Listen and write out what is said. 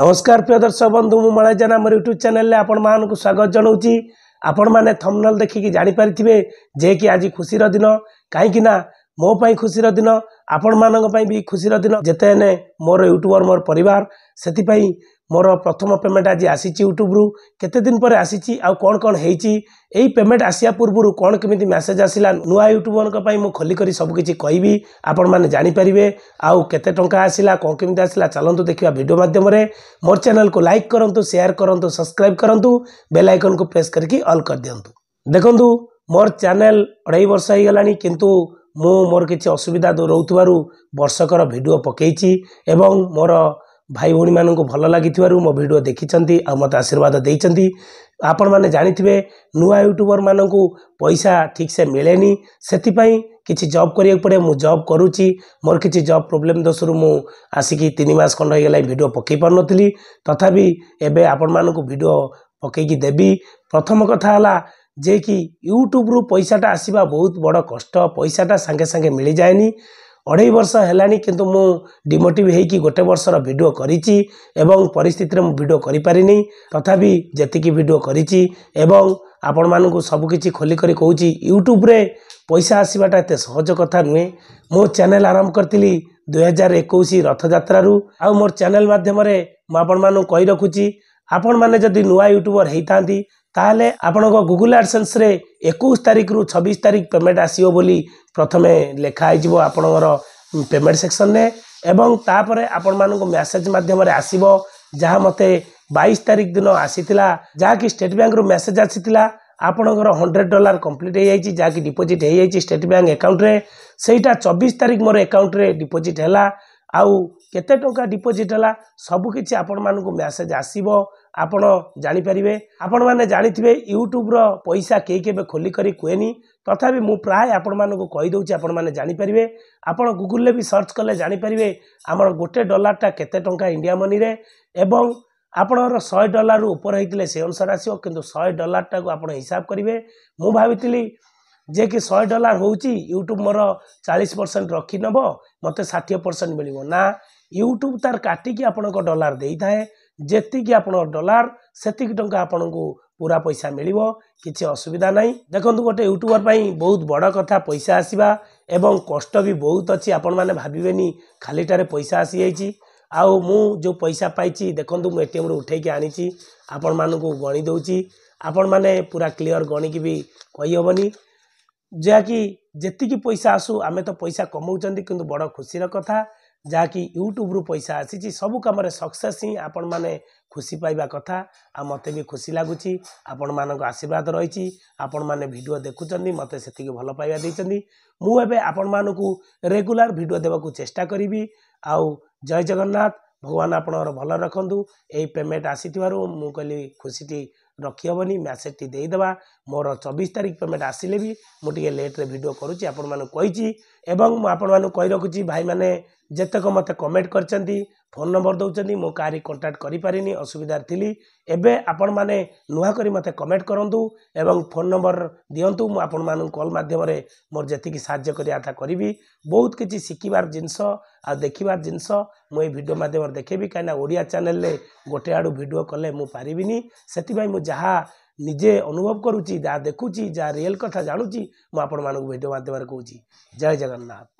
ନମସ୍କାର ପ୍ରିୟ ଦର୍ଶକ ବନ୍ଧୁ ମୁଁ ମଳୟ ଜେନା ମୋର ୟୁଟ୍ୟୁବ୍ ଚ୍ୟାନେଲରେ ଆପଣମାନଙ୍କୁ ସ୍ୱାଗତ ଜଣାଉଛି ଆପଣମାନେ ଥମନଲ ଦେଖିକି ଜାଣିପାରିଥିବେ ଯିଏକି ଆଜି ଖୁସିର ଦିନ କାହିଁକିନା ମୋ ପାଇଁ ଖୁସିର ଦିନ ଆପଣମାନଙ୍କ ପାଇଁ ବି ଖୁସିର ଦିନ ଯେତେ ହେଲେ ମୋର ୟୁଟ୍ୟୁବର ମୋର ପରିବାର ସେଥିପାଇଁ ମୋର ପ୍ରଥମ ପେମେଣ୍ଟ ଆଜି ଆସିଛି ୟୁଟ୍ୟୁବରୁ କେତେ ଦିନ ପରେ ଆସିଛି ଆଉ କ'ଣ କ'ଣ ହେଇଛି ଏଇ ପେମେଣ୍ଟ ଆସିବା ପୂର୍ବରୁ କ'ଣ କେମିତି ମେସେଜ୍ ଆସିଲା ନୂଆ ୟୁଟ୍ୟୁବରଙ୍କ ପାଇଁ ମୁଁ ଖୋଲିକରି ସବୁକିଛି କହିବି ଆପଣମାନେ ଜାଣିପାରିବେ ଆଉ କେତେ ଟଙ୍କା ଆସିଲା କ'ଣ କେମିତି ଆସିଲା ଚାଲନ୍ତୁ ଦେଖିବା ଭିଡ଼ିଓ ମାଧ୍ୟମରେ ମୋର ଚ୍ୟାନେଲକୁ ଲାଇକ୍ କରନ୍ତୁ ସେୟାର କରନ୍ତୁ ସବସ୍କ୍ରାଇବ୍ କରନ୍ତୁ ବେଲ୍ ଆଇକନ୍କୁ ପ୍ରେସ୍ କରିକି ଅଲ୍ କରିଦିଅନ୍ତୁ ଦେଖନ୍ତୁ ମୋର ଚ୍ୟାନେଲ ଅଢ଼େଇ ବର୍ଷ ହୋଇଗଲାଣି କିନ୍ତୁ ମୁଁ ମୋର କିଛି ଅସୁବିଧା ରହୁଥିବାରୁ ବର୍ଷକର ଭିଡ଼ିଓ ପକାଇଛି ଏବଂ ମୋର भाइभी म भन्नुभयो भिडियो देखिन्छ आउँ म आशीर्वाद आपिथे नुवा युट्युबर म पैसा ठिकसे मिलेन सथी जब पऱ्यो म जब गर्ुसि मब् प्रोब्ले दोष्रु आसिक मास खाल भिडियो पकइ पि तथापि एउटा म भिड पकइकि देबि प्रथम कथा होला पैसाटा युट्युब्रु पैसा बड़ कष्ट पैसा टाँगेसँगै मिजाएन ଅଢ଼େଇ ବର୍ଷ ହେଲାଣି କିନ୍ତୁ ମୁଁ ଡିମୋଟିଭ୍ ହେଇକି ଗୋଟେ ବର୍ଷର ଭିଡ଼ିଓ କରିଛି ଏବଂ ପରିସ୍ଥିତିରେ ମୁଁ ଭିଡ଼ିଓ କରିପାରିନି ତଥାପି ଯେତିକି ଭିଡ଼ିଓ କରିଛି ଏବଂ ଆପଣମାନଙ୍କୁ ସବୁକିଛି ଖୋଲି କରି କହୁଛି ୟୁଟ୍ୟୁବ୍ରେ ପଇସା ଆସିବାଟା ଏତେ ସହଜ କଥା ନୁହେଁ ମୁଁ ଚ୍ୟାନେଲ୍ ଆରମ୍ଭ କରିଥିଲି ଦୁଇହଜାର ଏକୋଇଶ ରଥଯାତ୍ରାରୁ ଆଉ ମୋର ଚ୍ୟାନେଲ୍ ମାଧ୍ୟମରେ ମୁଁ ଆପଣମାନଙ୍କୁ କହି ରଖୁଛି ଆପଣମାନେ ଯଦି ନୂଆ ୟୁଟ୍ୟୁବର୍ ହେଇଥାନ୍ତି ତାହେଲେ ଆପଣଙ୍କ ଗୁଗୁଲ୍ ଆଡ଼ସେନ୍ସରେ ଏକୋଇଶ ତାରିଖରୁ ଛବିଶ ତାରିଖ ପେମେଣ୍ଟ ଆସିବ ବୋଲି ପ୍ରଥମେ ଲେଖା ହେଇଯିବ ଆପଣଙ୍କର ପେମେଣ୍ଟ ସେକ୍ସନରେ ଏବଂ ତାପରେ ଆପଣମାନଙ୍କୁ ମେସେଜ ମାଧ୍ୟମରେ ଆସିବ ଯାହା ମୋତେ ବାଇଶ ତାରିଖ ଦିନ ଆସିଥିଲା ଯାହାକି ଷ୍ଟେଟ୍ ବ୍ୟାଙ୍କରୁ ମେସେଜ ଆସିଥିଲା ଆପଣଙ୍କର ହଣ୍ଡ୍ରେଡ଼ ଡଲାର କମ୍ପ୍ଲିଟ୍ ହେଇଯାଇଛି ଯାହାକି ଡିପୋଜିଟ୍ ହେଇଯାଇଛି ଷ୍ଟେଟ୍ ବ୍ୟାଙ୍କ ଆକାଉଣ୍ଟରେ ସେଇଟା ଚବିଶ ତାରିଖ ମୋର ଆକାଉଣ୍ଟରେ ଡିପୋଜିଟ୍ ହେଲା ଆଉ କେତେ ଟଙ୍କା ଡିପୋଜିଟ୍ ହେଲା ସବୁକିଛି ଆପଣମାନଙ୍କୁ ମେସେଜ ଆସିବ ଆପଣ ଜାଣିପାରିବେ ଆପଣମାନେ ଜାଣିଥିବେ ୟୁଟ୍ୟୁବ୍ର ପଇସା କେହି କେବେ ଖୋଲିକରି କୁହେନି ତଥାପି ମୁଁ ପ୍ରାୟ ଆପଣମାନଙ୍କୁ କହିଦେଉଛି ଆପଣମାନେ ଜାଣିପାରିବେ ଆପଣ ଗୁଗୁଲରେ ବି ସର୍ଚ୍ଚ କଲେ ଜାଣିପାରିବେ ଆମର ଗୋଟେ ଡଲାରଟା କେତେ ଟଙ୍କା ଇଣ୍ଡିଆ ମନିରେ ଏବଂ ଆପଣଙ୍କର ଶହେ ଡଲାରରୁ ଉପରେ ହେଇଥିଲେ ସେ ଅନୁସାରେ ଆସିବ କିନ୍ତୁ ଶହେ ଡଲାରଟାକୁ ଆପଣ ହିସାବ କରିବେ ମୁଁ ଭାବିଥିଲି ଯେ କି ଶହେ ଡଲାର ହେଉଛି ୟୁଟ୍ୟୁବ୍ ମୋର ଚାଳିଶ ପରସେଣ୍ଟ ରଖିନେବ ମୋତେ ଷାଠିଏ ପରସେଣ୍ଟ ମିଳିବ ନା ୟୁଟ୍ୟୁବ୍ ତାର କାଟିକି ଆପଣଙ୍କ ଡଲାର ଦେଇଥାଏ जतिकि आपार त्यतिकि टा को पुरा पैसा मियो कि असुविधा नै देख्नु गए युट्युबर पनि बहुत बड़ा कथा पैसा आसम्म भी बहुत अहिले आपण म भावे खाली खालिटे पैसा आसि मु जो पैसा पाँच देख्नु म एएम्रु उठी आपण मणिदेउ आपण पूरा क्लियर गणिक जतिकि पैसा आसु आमे तो पैसा किंतु बड़ा खुशी र कथा जहाँकि युट्युब्रु पैसा आसि सबै कम सक्सेस खुशी पाइबा कथा मते भी खुसी लागु आपण म आशीर्वाद रहे भिडियो देखुन मतेसि भनौँ न मु आपुलर भिडियो चेष्टा चेष्टाकि आउ जय जगन्नाथ भगवान् आपण भल रकु यही पेमेन्ट आसिथ मि खुसी रखिहेव नि म्यासेज टी देव मो चबिस तारिख पेमेन्ट आसिबि मैले लेट्रे भिडियो गर्ुणमाइसि आइरह भाई माने ଯେତେକ ମୋତେ କମେଣ୍ଟ କରିଛନ୍ତି ଫୋନ୍ ନମ୍ବର ଦେଉଛନ୍ତି ମୁଁ କାହାରି କଣ୍ଟାକ୍ଟ କରିପାରିନି ଅସୁବିଧାରେ ଥିଲି ଏବେ ଆପଣମାନେ ନୂଆ କରି ମୋତେ କମେଣ୍ଟ କରନ୍ତୁ ଏବଂ ଫୋନ୍ ନମ୍ବର ଦିଅନ୍ତୁ ମୁଁ ଆପଣମାନଙ୍କୁ କଲ୍ ମାଧ୍ୟମରେ ମୋର ଯେତିକି ସାହାଯ୍ୟ କରିବା କଥା କରିବି ବହୁତ କିଛି ଶିଖିବାର ଜିନିଷ ଆଉ ଦେଖିବାର ଜିନିଷ ମୁଁ ଏଇ ଭିଡ଼ିଓ ମାଧ୍ୟମରେ ଦେଖେଇବି କାହିଁକିନା ଓଡ଼ିଆ ଚ୍ୟାନେଲରେ ଗୋଟେ ଆଡ଼ୁ ଭିଡ଼ିଓ କଲେ ମୁଁ ପାରିବିନି ସେଥିପାଇଁ ମୁଁ ଯାହା ନିଜେ ଅନୁଭବ କରୁଛି ଯାହା ଦେଖୁଛି ଯାହା ରିଏଲ୍ କଥା ଜାଣୁଛି ମୁଁ ଆପଣମାନଙ୍କୁ ଭିଡ଼ିଓ ମାଧ୍ୟମରେ କହୁଛି ଜୟ ଜଗନ୍ନାଥ